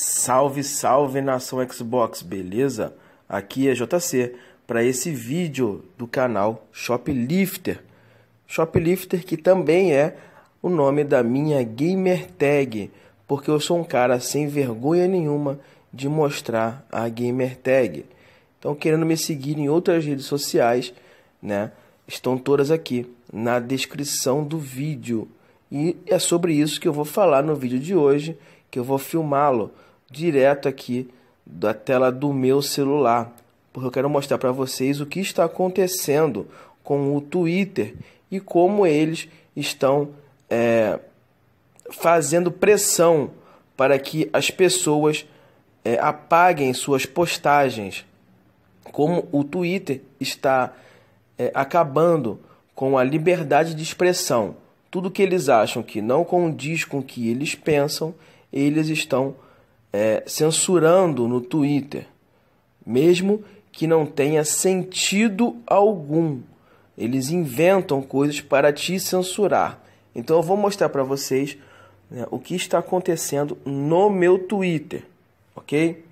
Salve, salve nação Xbox, beleza? Aqui é JC para esse vídeo do canal Shoplifter. Shoplifter que também é o nome da minha gamer tag, porque eu sou um cara sem vergonha nenhuma de mostrar a gamer tag. Então, querendo me seguir em outras redes sociais, né? Estão todas aqui na descrição do vídeo. E é sobre isso que eu vou falar no vídeo de hoje, que eu vou filmá-lo direto aqui da tela do meu celular, porque eu quero mostrar para vocês o que está acontecendo com o Twitter e como eles estão é, fazendo pressão para que as pessoas é, apaguem suas postagens. Como o Twitter está é, acabando com a liberdade de expressão. Tudo que eles acham que não condiz com o que eles pensam, eles estão é, censurando no Twitter, mesmo que não tenha sentido algum. Eles inventam coisas para te censurar. Então eu vou mostrar para vocês né, o que está acontecendo no meu Twitter, ok?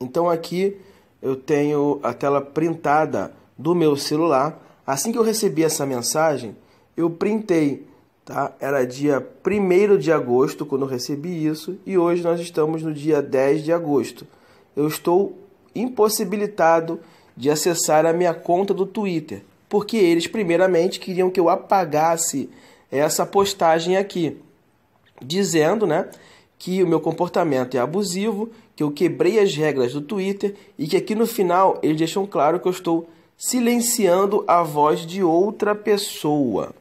Então aqui eu tenho a tela printada do meu celular. Assim que eu recebi essa mensagem, eu printei Tá? Era dia 1 de agosto quando eu recebi isso e hoje nós estamos no dia 10 de agosto. Eu estou impossibilitado de acessar a minha conta do Twitter, porque eles primeiramente queriam que eu apagasse essa postagem aqui, dizendo, né, que o meu comportamento é abusivo, que eu quebrei as regras do Twitter e que aqui no final eles deixam claro que eu estou silenciando a voz de outra pessoa.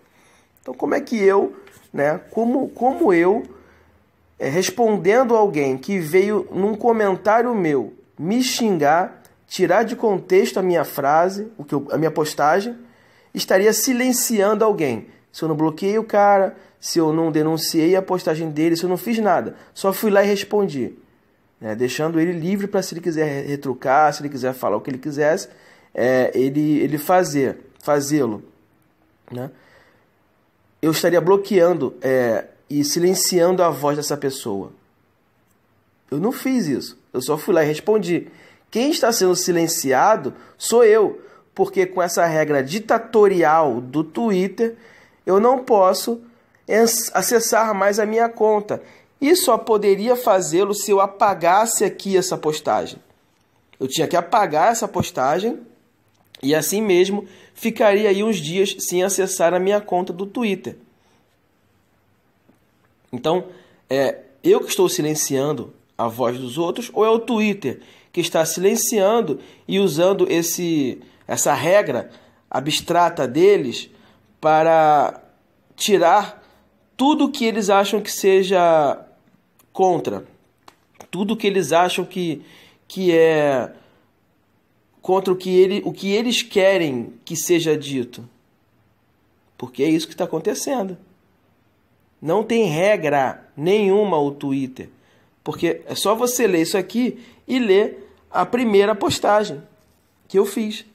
Então, como é que eu, né? Como, como eu, é, respondendo alguém que veio num comentário meu me xingar, tirar de contexto a minha frase, o que eu, a minha postagem, estaria silenciando alguém? Se eu não bloqueei o cara, se eu não denunciei a postagem dele, se eu não fiz nada, só fui lá e respondi. Né, deixando ele livre para se ele quiser retrucar, se ele quiser falar o que ele quisesse, é, ele, ele fazer, fazê-lo. Né? eu estaria bloqueando é, e silenciando a voz dessa pessoa. Eu não fiz isso. Eu só fui lá e respondi. Quem está sendo silenciado sou eu, porque com essa regra ditatorial do Twitter, eu não posso acessar mais a minha conta. E só poderia fazê-lo se eu apagasse aqui essa postagem. Eu tinha que apagar essa postagem e assim mesmo, ficaria aí uns dias sem acessar a minha conta do Twitter. Então, é eu que estou silenciando a voz dos outros ou é o Twitter que está silenciando e usando esse essa regra abstrata deles para tirar tudo que eles acham que seja contra, tudo que eles acham que que é contra o que, ele, o que eles querem que seja dito. Porque é isso que está acontecendo. Não tem regra nenhuma o Twitter. Porque é só você ler isso aqui e ler a primeira postagem que eu fiz.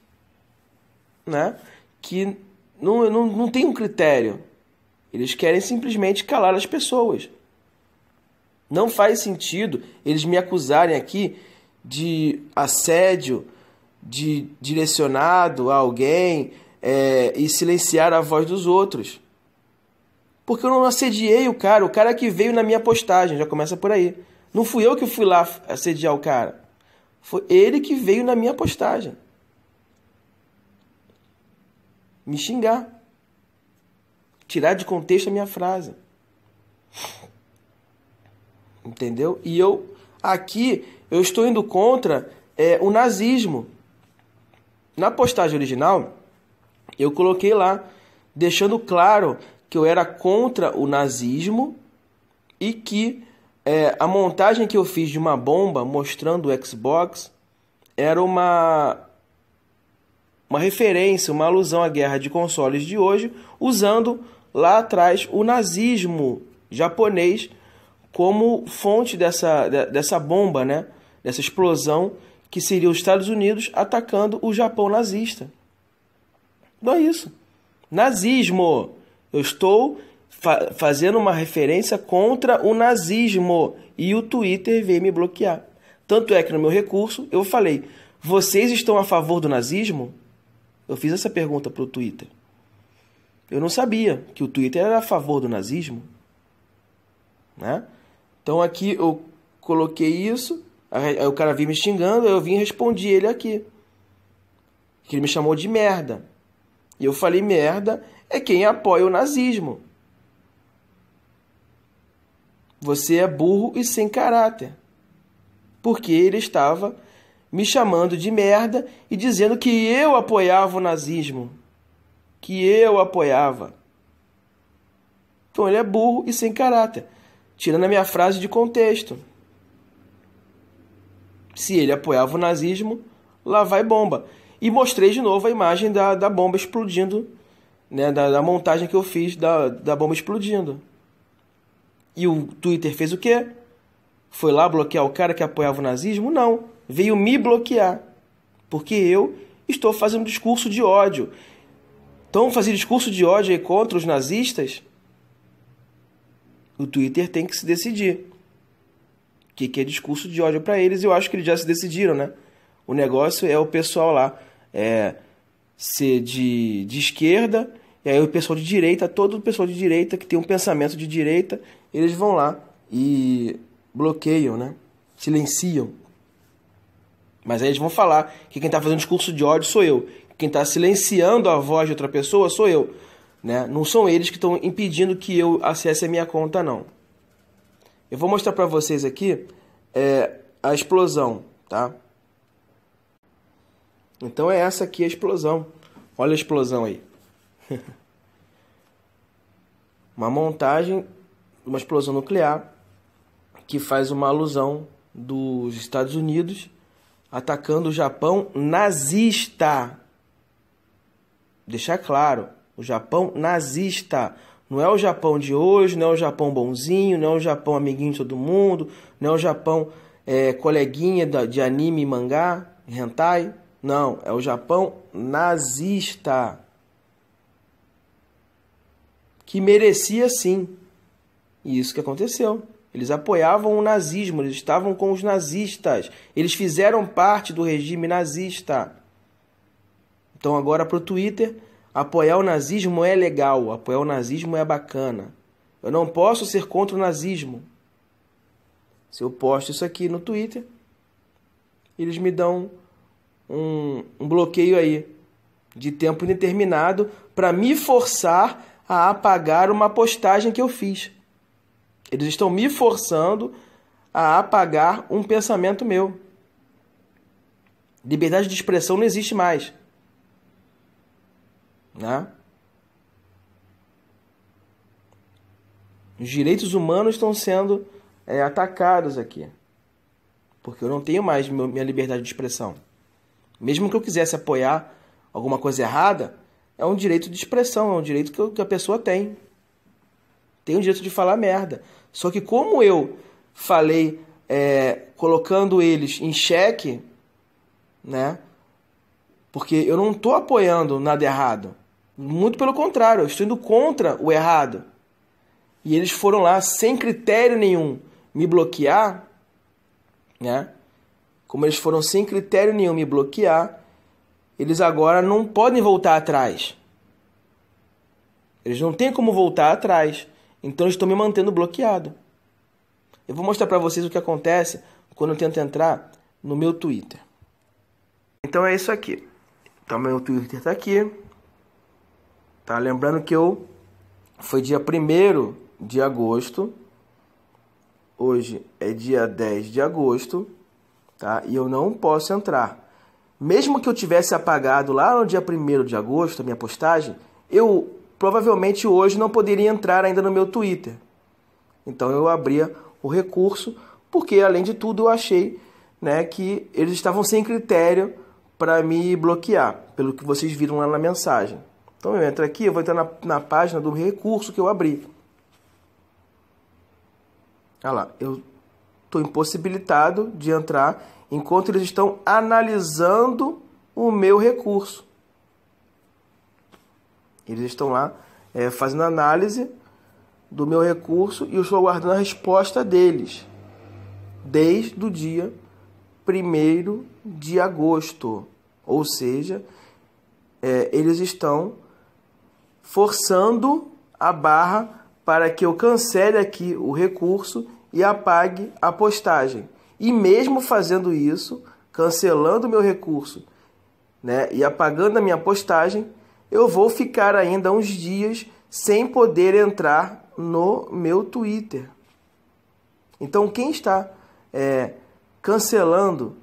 Né? Que não, não, não tem um critério. Eles querem simplesmente calar as pessoas. Não faz sentido eles me acusarem aqui de assédio, de direcionado a alguém é, e silenciar a voz dos outros. Porque eu não assediei o cara, o cara que veio na minha postagem, já começa por aí. Não fui eu que fui lá assediar o cara. Foi ele que veio na minha postagem. Me xingar. Tirar de contexto a minha frase. Entendeu? E eu, aqui, eu estou indo contra é, o nazismo. Na postagem original, eu coloquei lá, deixando claro que eu era contra o nazismo e que é, a montagem que eu fiz de uma bomba mostrando o Xbox era uma uma referência, uma alusão à guerra de consoles de hoje, usando lá atrás o nazismo japonês como fonte dessa, dessa bomba, né? dessa explosão que seria os Estados Unidos atacando o Japão nazista. Não é isso. Nazismo. Eu estou fa fazendo uma referência contra o nazismo e o Twitter veio me bloquear. Tanto é que no meu recurso eu falei: vocês estão a favor do nazismo? Eu fiz essa pergunta para o Twitter. Eu não sabia que o Twitter era a favor do nazismo. Né? Então aqui eu coloquei isso Aí o cara vinha me xingando, eu vim e respondi ele aqui. Que ele me chamou de merda. E eu falei merda é quem apoia o nazismo. Você é burro e sem caráter. Porque ele estava me chamando de merda e dizendo que eu apoiava o nazismo. Que eu apoiava. Então ele é burro e sem caráter. Tirando a minha frase de contexto se ele apoiava o nazismo, lá vai bomba. E mostrei de novo a imagem da, da bomba explodindo, né, da, da montagem que eu fiz da, da bomba explodindo. E o Twitter fez o quê? Foi lá bloquear o cara que apoiava o nazismo? Não. Veio me bloquear. Porque eu estou fazendo discurso de ódio. Então, fazer discurso de ódio contra os nazistas? O Twitter tem que se decidir que, que é discurso de ódio para eles, e eu acho que eles já se decidiram, né? O negócio é o pessoal lá é, ser de, de esquerda, e aí o pessoal de direita, todo o pessoal de direita que tem um pensamento de direita, eles vão lá e bloqueiam, né? Silenciam. Mas aí eles vão falar que quem está fazendo discurso de ódio sou eu. Quem está silenciando a voz de outra pessoa sou eu. Né? Não são eles que estão impedindo que eu acesse a minha conta, não. Eu vou mostrar para vocês aqui é, a explosão, tá? Então é essa aqui a explosão. Olha a explosão aí. uma montagem, uma explosão nuclear que faz uma alusão dos Estados Unidos atacando o Japão nazista. Deixar claro, o Japão nazista, não é o Japão de hoje, não é o Japão bonzinho, não é o Japão amiguinho de todo mundo, não é o Japão é, coleguinha de anime, mangá, hentai. Não, é o Japão nazista. Que merecia sim. E isso que aconteceu. Eles apoiavam o nazismo, eles estavam com os nazistas. Eles fizeram parte do regime nazista. Então agora para o Twitter Apoiar o nazismo é legal, apoiar o nazismo é bacana. Eu não posso ser contra o nazismo. Se eu posto isso aqui no Twitter, eles me dão um, um bloqueio aí de tempo indeterminado para me forçar a apagar uma postagem que eu fiz. Eles estão me forçando a apagar um pensamento meu. Liberdade de expressão não existe mais. Né? Os direitos humanos estão sendo é, atacados aqui. Porque eu não tenho mais minha liberdade de expressão. Mesmo que eu quisesse apoiar alguma coisa errada, é um direito de expressão, é um direito que a pessoa tem. Tem o direito de falar merda. Só que como eu falei é, colocando eles em xeque, né? Porque eu não estou apoiando nada errado. Muito pelo contrário, eu estou indo contra o errado. E eles foram lá sem critério nenhum me bloquear, né? Como eles foram sem critério nenhum me bloquear, eles agora não podem voltar atrás. Eles não têm como voltar atrás. Então estou me mantendo bloqueado. Eu vou mostrar para vocês o que acontece quando eu tento entrar no meu Twitter. Então é isso aqui. Então meu Twitter está aqui. Tá? Lembrando que eu foi dia 1 de agosto. Hoje é dia 10 de agosto, tá? E eu não posso entrar. Mesmo que eu tivesse apagado lá no dia 1 de agosto a minha postagem, eu provavelmente hoje não poderia entrar ainda no meu Twitter. Então eu abria o recurso, porque além de tudo eu achei né, que eles estavam sem critério para me bloquear, pelo que vocês viram lá na mensagem. Então eu entro aqui, eu vou entrar na, na página do recurso que eu abri. Olha lá, eu estou impossibilitado de entrar enquanto eles estão analisando o meu recurso. Eles estão lá é, fazendo análise do meu recurso e eu estou aguardando a resposta deles desde o dia 1 de agosto. Ou seja, é, eles estão forçando a barra para que eu cancele aqui o recurso e apague a postagem. E mesmo fazendo isso, cancelando meu recurso né, e apagando a minha postagem, eu vou ficar ainda uns dias sem poder entrar no meu Twitter. Então, quem está é, cancelando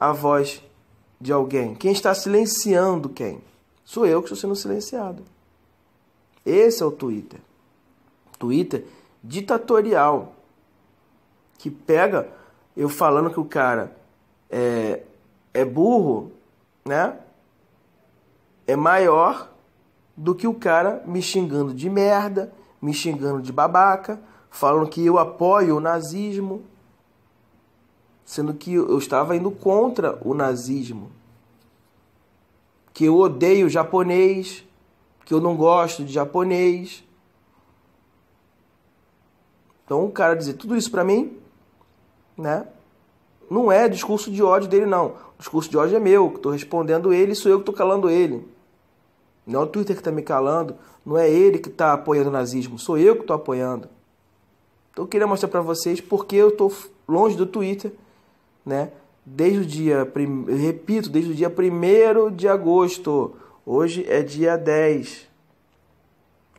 a voz de alguém? Quem está silenciando quem? Sou eu que estou sendo silenciado. Esse é o Twitter. Twitter ditatorial. Que pega eu falando que o cara é, é burro, né? É maior do que o cara me xingando de merda, me xingando de babaca, falando que eu apoio o nazismo, sendo que eu estava indo contra o nazismo, que eu odeio o japonês, que eu não gosto de japonês. Então o cara dizer tudo isso para mim, né? Não é discurso de ódio dele não. O discurso de ódio é meu, que tô respondendo ele, sou eu que tô calando ele. Não é o Twitter que tá me calando, não é ele que tá apoiando o nazismo, sou eu que tô apoiando. Então eu queria mostrar para vocês porque eu tô longe do Twitter, né? Desde o dia, repito, desde o dia 1 de agosto. Hoje é dia 10.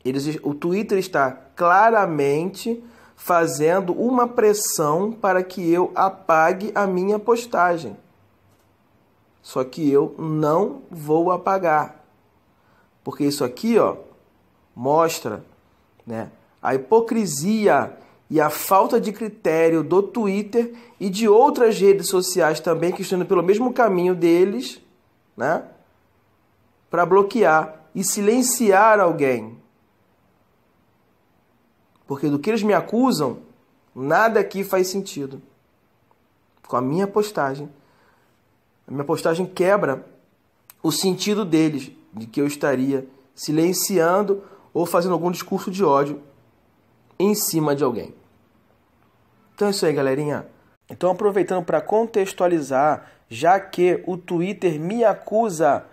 Eles, o Twitter está claramente fazendo uma pressão para que eu apague a minha postagem. Só que eu não vou apagar. Porque isso aqui, ó, mostra, né, a hipocrisia e a falta de critério do Twitter e de outras redes sociais também que estão pelo mesmo caminho deles, né? para bloquear e silenciar alguém. Porque do que eles me acusam, nada aqui faz sentido. Com a minha postagem. A minha postagem quebra o sentido deles, de que eu estaria silenciando ou fazendo algum discurso de ódio em cima de alguém. Então é isso aí, galerinha. Então aproveitando para contextualizar, já que o Twitter me acusa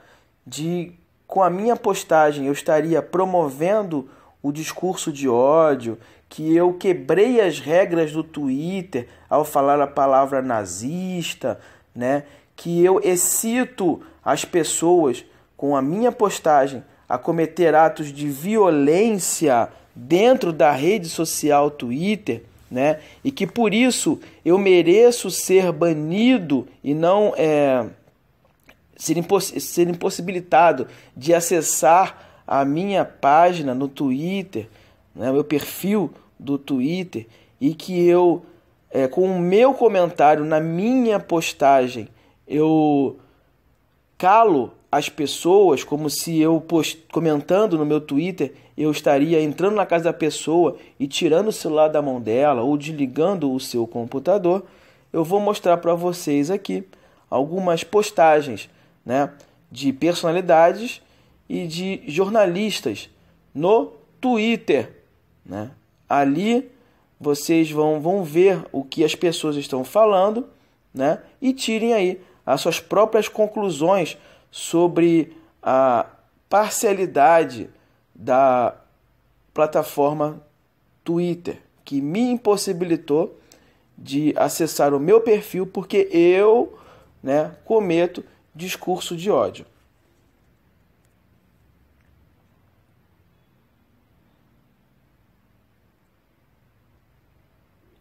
de com a minha postagem eu estaria promovendo o discurso de ódio, que eu quebrei as regras do Twitter ao falar a palavra nazista, né? Que eu excito as pessoas com a minha postagem a cometer atos de violência dentro da rede social Twitter, né? E que por isso eu mereço ser banido e não é, ser, imposs ser impossibilitado de acessar a minha página no Twitter, né, meu perfil do Twitter, e que eu, é, com o meu comentário na minha postagem, eu calo as pessoas como se eu post comentando no meu Twitter eu estaria entrando na casa da pessoa e tirando o celular da mão dela ou desligando o seu computador. Eu vou mostrar para vocês aqui algumas postagens né, de personalidades e de jornalistas no Twitter. Né? Ali vocês vão, vão ver o que as pessoas estão falando né? e tirem aí as suas próprias conclusões sobre a parcialidade da plataforma Twitter, que me impossibilitou de acessar o meu perfil porque eu né, cometo discurso de ódio.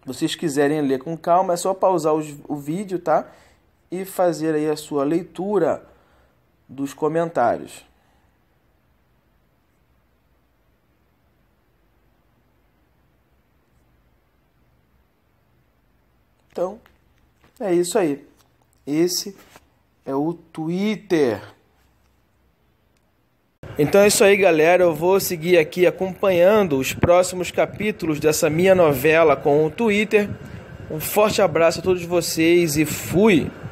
Vocês quiserem ler com calma, é só pausar o vídeo, tá? E fazer aí a sua leitura dos comentários. Então, é isso aí. Esse é o Twitter. Então é isso aí, galera. Eu vou seguir aqui acompanhando os próximos capítulos dessa minha novela com o Twitter. Um forte abraço a todos vocês e fui!